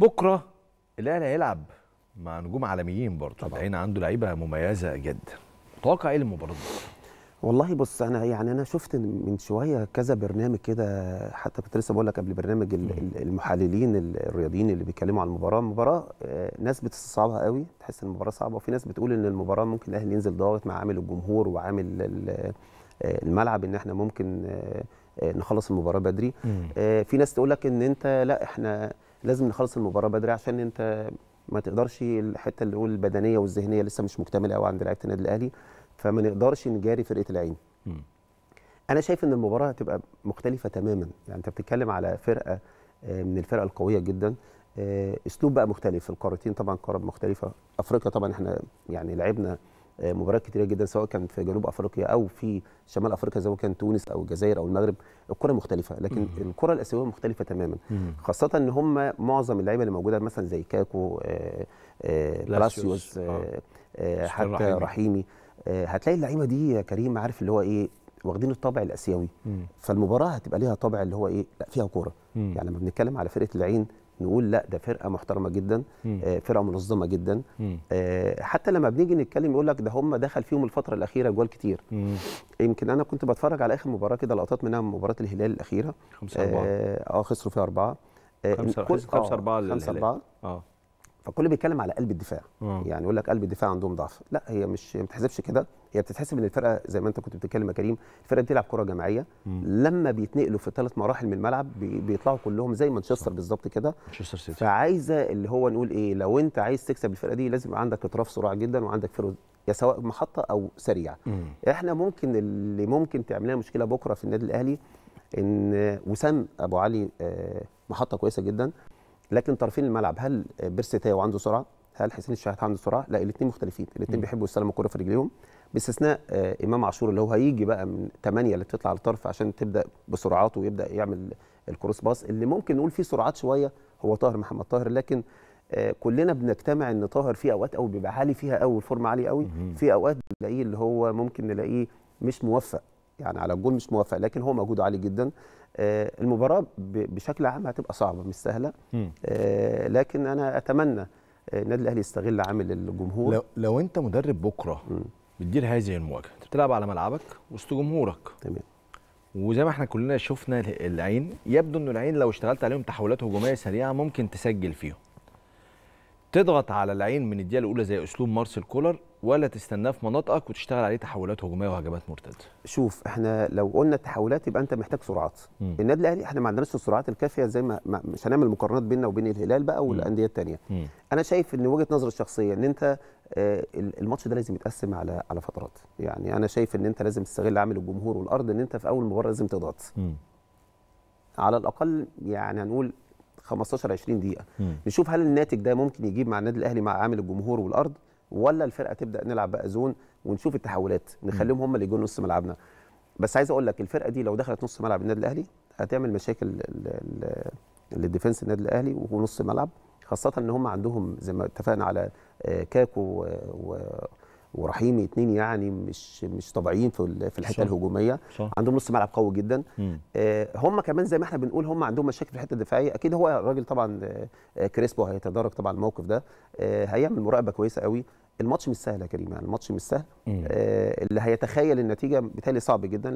بكره الاهلي هيلعب مع نجوم عالميين برضه طبعا هنا عنده لعيبه مميزه جدا متوقع ايه المباراه والله بص انا يعني انا شفت من شويه كذا برنامج كده حتى كنت لسه بقول لك قبل برنامج المحللين الرياضيين اللي بيتكلموا عن المباراه المباراه آه، ناس بتستصعبها قوي تحس ان المباراه صعبه وفي ناس بتقول ان المباراه ممكن الاهلي ينزل ضاغط مع عامل الجمهور وعامل آه، الملعب ان احنا ممكن آه، نخلص المباراه بدري في ناس تقول لك ان انت لا احنا لازم نخلص المباراه بدري عشان انت ما تقدرش الحته اللي نقول البدنيه والذهنيه لسه مش مكتمله قوي عند لعيبه النادي الاهلي فما نقدرش نجاري فرقه العين م. انا شايف ان المباراه هتبقى مختلفه تماما يعني انت بتتكلم على فرقه آه، من الفرقه القويه جدا آه، اسلوب بقى مختلف القارتين طبعا قارب مختلفه افريقيا طبعا احنا يعني لعبنا آه، مباريات كتيره جدا سواء كان في جنوب افريقيا او في شمال افريقيا زي ما كان تونس او الجزائر او المغرب الكره مختلفه لكن الكره الاسيويه مختلفه تماما خاصه ان هم معظم اللعيبه اللي موجوده مثلا زي كاكو آه، آه، بلاسيوس حتى رحيمي, رحيمي هتلاقي اللعيبه دي يا كريم عارف اللي هو ايه واخدين الطابع الاسيوي مم. فالمباراه هتبقى ليها طابع اللي هو ايه لا فيها كوره يعني لما بنتكلم على فرقه العين نقول لا ده فرقه محترمه جدا آه فرقه منظمه جدا آه حتى لما بنيجي نتكلم يقول لك ده هم دخل فيهم الفتره الاخيره جوال كتير يمكن انا كنت بتفرج على اخر مباراه كده لقطات منها مباراه الهلال الاخيره خمسة 4 آه،, اه خسروا فيها اربعه آه، خمسه آه، اربعه خمسه اربعه اه فكله بيتكلم على قلب الدفاع أوه. يعني يقول لك قلب الدفاع عندهم ضعف لا هي مش ما بتحسبش كده هي بتتحسب ان الفرقه زي ما انت كنت بتتكلم يا كريم الفرقه بتلعب كره جماعيه مم. لما بيتنقلوا في ثلاث مراحل من الملعب بيطلعوا كلهم زي مانشستر بالظبط كده مانشستر سيتي فعايزه اللي هو نقول ايه لو انت عايز تكسب الفرقه دي لازم يبقى عندك اطراف سرعه جدا وعندك فرق يا سواء محطه او سريع مم. احنا ممكن اللي ممكن تعمل لنا مشكله بكره في النادي الاهلي ان وسام ابو علي آه، محطه كويسه جدا لكن طرفين الملعب هل بيرسي تاو عنده سرعه؟ هل حسين الشحات عنده سرعه؟ لا الاثنين مختلفين، الاثنين بيحبوا يستلموا الكوره في رجليهم باستثناء آه، امام عاشور اللي هو هيجي بقى من 8 اللي بتطلع على الطرف عشان تبدا بسرعاته ويبدا يعمل الكروس باص اللي ممكن نقول فيه سرعات شويه هو طاهر محمد طاهر لكن آه، كلنا بنجتمع ان طاهر في اوقات قوي بيبقى عالي فيها قوي الفورمه عاليه قوي في اوقات بنلاقيه اللي هو ممكن نلاقيه مش موفق يعني على الجول مش موافق لكن هو موجود عالي جدا آه، المباراه بشكل عام هتبقى صعبه مش سهله آه، لكن انا اتمنى النادي الاهلي يستغل عامل الجمهور لو, لو انت مدرب بكره بتدير هذه المواجهه انت بتلعب على ملعبك وسط جمهورك تمام وزي ما احنا كلنا شفنا العين يبدو ان العين لو اشتغلت عليهم تحولات هجوميه سريعه ممكن تسجل فيهم تضغط على العين من الدقيقه الاولى زي اسلوب مارسيل كولر ولا تستناه في مناطقك وتشتغل عليه تحولات هجوميه وهجمات مرتده شوف احنا لو قلنا التحولات يبقى انت محتاج سرعات النادي الاهلي احنا ما عندناش السرعات الكافيه زي ما, ما مش هنعمل مقارنات بيننا وبين الهلال بقى والانديه الثانيه انا شايف ان وجهه نظري الشخصيه ان انت آه، الماتش ده لازم يتقسم على على فترات يعني انا شايف ان انت لازم تستغل عامل الجمهور والارض ان انت في اول مباراه لازم تضغط على الاقل يعني هنقول 15 20 دقيقه مم. نشوف هل الناتج ده ممكن يجيب مع النادي الاهلي مع عامل الجمهور والارض ولا الفرقه تبدا نلعب بقى زون ونشوف التحولات نخليهم هم اللي يجوا نص ملعبنا بس عايز اقول لك الفرقه دي لو دخلت نص ملعب النادي الاهلي هتعمل مشاكل للديفنس النادي الاهلي ونص ملعب خاصه ان هم عندهم زي ما اتفقنا على آه، كاكو و ورحيمي اتنين يعني مش مش طبيعيين في في الحته الهجوميه صح. عندهم نص ملعب قوي جدا آه هم كمان زي ما احنا بنقول هم عندهم مشاكل في الحته الدفاعيه اكيد هو الراجل طبعا آه، كريسبو هيتدارك طبعا الموقف ده آه هيعمل مراقبه كويسه قوي الماتش مش سهل يا كريم يعني الماتش مش سهل آه اللي هيتخيل النتيجه بالتالي صعب جدا